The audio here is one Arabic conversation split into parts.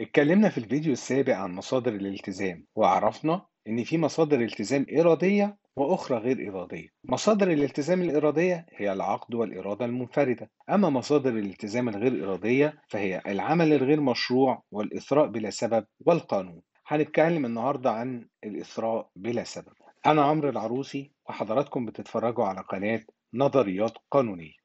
اتكلمنا في الفيديو السابق عن مصادر الالتزام وعرفنا إن في مصادر التزام إرادية وأخرى غير إرادية. مصادر الالتزام الإرادية هي العقد والإرادة المنفردة، أما مصادر الالتزام الغير إرادية فهي العمل الغير مشروع والإثراء بلا سبب والقانون. هنتكلم النهاردة عن الإثراء بلا سبب. أنا عمرو العروسي وحضراتكم بتتفرجوا على قناة نظريات قانونية.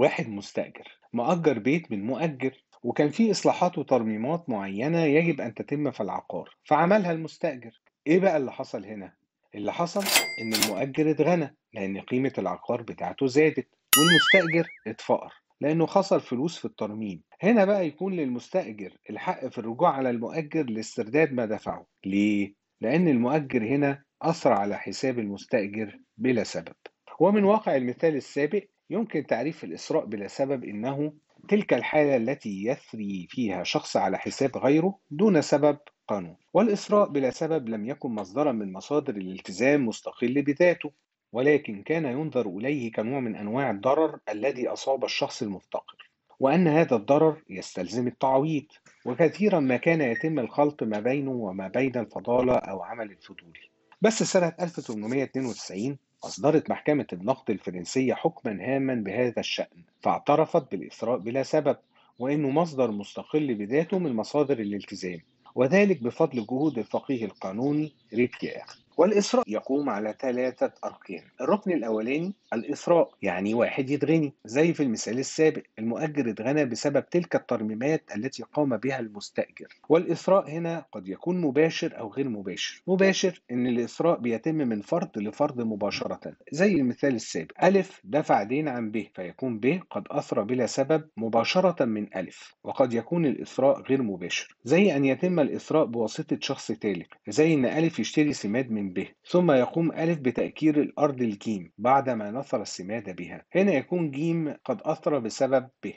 واحد مستأجر مأجر بيت من مؤجر وكان في إصلاحات وترميمات معينة يجب أن تتم في العقار فعملها المستأجر إيه بقى اللي حصل هنا؟ اللي حصل إن المؤجر اتغنى لأن قيمة العقار بتاعته زادت والمستأجر اتفقر لأنه خسر فلوس في الترميم هنا بقى يكون للمستأجر الحق في الرجوع على المؤجر لاسترداد ما دفعه ليه؟ لأن المؤجر هنا أثر على حساب المستأجر بلا سبب ومن واقع المثال السابق يمكن تعريف الإسراء بلا سبب إنه تلك الحالة التي يثري فيها شخص على حساب غيره دون سبب قانون والإسراء بلا سبب لم يكن مصدرا من مصادر الالتزام مستقل بذاته ولكن كان ينظر إليه كنوع من أنواع الضرر الذي أصاب الشخص المفتقر وأن هذا الضرر يستلزم التعويض وكثيرا ما كان يتم الخلط ما بينه وما بين الفضالة أو عمل الفضولي بس سنة 1892 أصدرت محكمة النقد الفرنسية حكما هاما بهذا الشأن فاعترفت بالإسراء بلا سبب وأنه مصدر مستقل بذاته من مصادر الالتزام وذلك بفضل جهود الفقيه القانوني الشريك والإسراء يقوم على ثلاثة أركان الركن الأولاني الإسراء يعني واحد يتغني زي في المثال السابق المؤجر اتغنى بسبب تلك الترميمات التي قام بها المستأجر والإسراء هنا قد يكون مباشر أو غير مباشر مباشر إن الإسراء بيتم من فرد لفرد مباشرة زي المثال السابق ألف دفع دين عن به فيكون به قد أثرى بلا سبب مباشرة من ألف وقد يكون الإسراء غير مباشر زي أن يتم الإسراء بواسطة شخص ثالث زي إن ألف يشتري سماد من ب ثم يقوم أ بتأكير الأرض لج بعدما نثر السماد بها هنا يكون ج قد أثر بسبب ب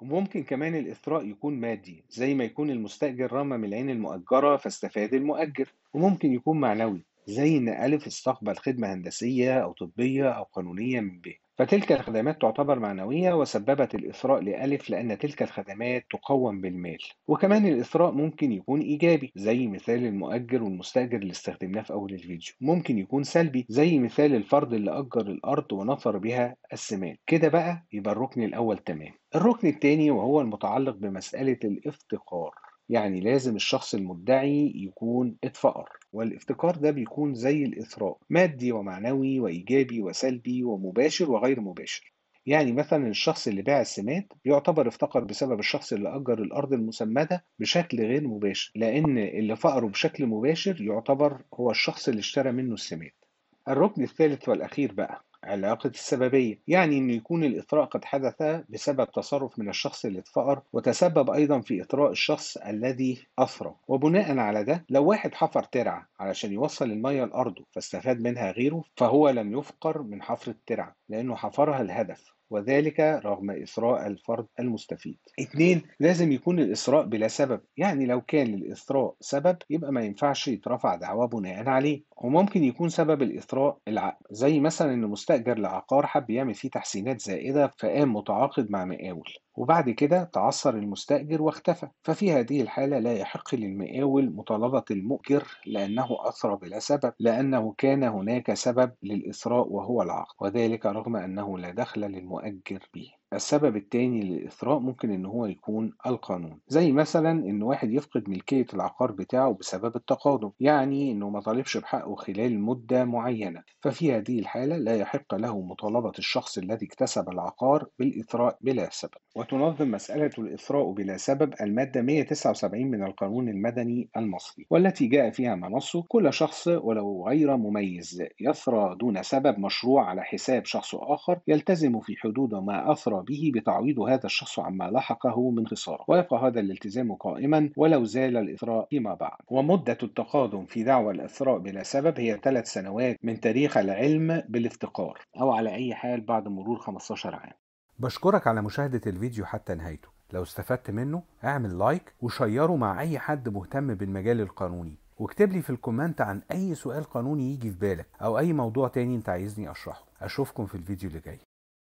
وممكن كمان الإثراء يكون مادي زي ما يكون المستأجر رمى من العين المؤجرة فاستفاد المؤجر وممكن يكون معنوي زي إن أ استقبل خدمة هندسية أو طبية أو قانونية من ب فتلك الخدمات تعتبر معنوية وسببت الإثراء لألف لأن تلك الخدمات تقوم بالمال وكمان الإثراء ممكن يكون إيجابي زي مثال المؤجر والمستأجر اللي استخدمناه في أول الفيديو ممكن يكون سلبي زي مثال الفرد اللي أجر الأرض ونفر بها السمان كده بقى يبقى الركن الأول تمام الركن الثاني وهو المتعلق بمسألة الافتقار يعني لازم الشخص المدعي يكون اتفقر والافتقار ده بيكون زي الإثراء مادي ومعنوي وإيجابي وسلبي ومباشر وغير مباشر يعني مثلا الشخص اللي باع السماد يعتبر افتقر بسبب الشخص اللي أجر الأرض المسمدة بشكل غير مباشر لأن اللي فقره بشكل مباشر يعتبر هو الشخص اللي اشترى منه السماد الركن الثالث والأخير بقى علاقة السببية يعني أن يكون الإطراء قد حدث بسبب تصرف من الشخص اللي اتفقر وتسبب أيضا في إطراء الشخص الذي أثرى وبناء على ده لو واحد حفر ترعة علشان يوصل المية لأرضه فاستفاد منها غيره فهو لم يفقر من حفر الترعة لأنه حفرها الهدف وذلك رغم إسراء الفرد المستفيد اثنين لازم يكون الإسراء بلا سبب يعني لو كان للإسراء سبب يبقى ما ينفعش يترفع دعوى بناء عليه وممكن يكون سبب الإسراء العقد زي مثلا إن مستأجر لعقار حب يعمل فيه تحسينات زائدة فقام متعاقد مع مقاول وبعد كده تعثر المستأجر واختفى ففي هذه الحالة لا يحق للمقاول مطالبة المؤجر لأنه أثرى بلا سبب لأنه كان هناك سبب للإثراء وهو العقد وذلك رغم أنه لا دخل للمؤجر به السبب التاني للإثراء ممكن إن هو يكون القانون زي مثلا إن واحد يفقد ملكية العقار بتاعه بسبب التقادم يعني إنه ما طالبش بحقه خلال مدة معينة ففي هذه الحالة لا يحق له مطالبة الشخص الذي اكتسب العقار بالإثراء بلا سبب وتنظم مسألة الإثراء بلا سبب المادة 179 من القانون المدني المصري والتي جاء فيها ما نصه كل شخص ولو غير مميز يثرى دون سبب مشروع على حساب شخص آخر يلتزم في حدود ما أثرى به بتعويض هذا الشخص عما لحقه من خسارة ويبقى هذا الالتزام قائما ولو زال الإثراء فيما بعد ومدة التقادم في دعوى الإثراء بلا سبب هي ثلاث سنوات من تاريخ العلم بالافتقار أو على أي حال بعد مرور 15 عام بشكرك على مشاهدة الفيديو حتى نهايته لو استفدت منه اعمل لايك وشيره مع أي حد مهتم بالمجال القانوني واكتب لي في الكومنت عن أي سؤال قانوني يجي في بالك أو أي موضوع تاني أنت عايزني أشرحه أشوفكم في الفيديو اللي جاي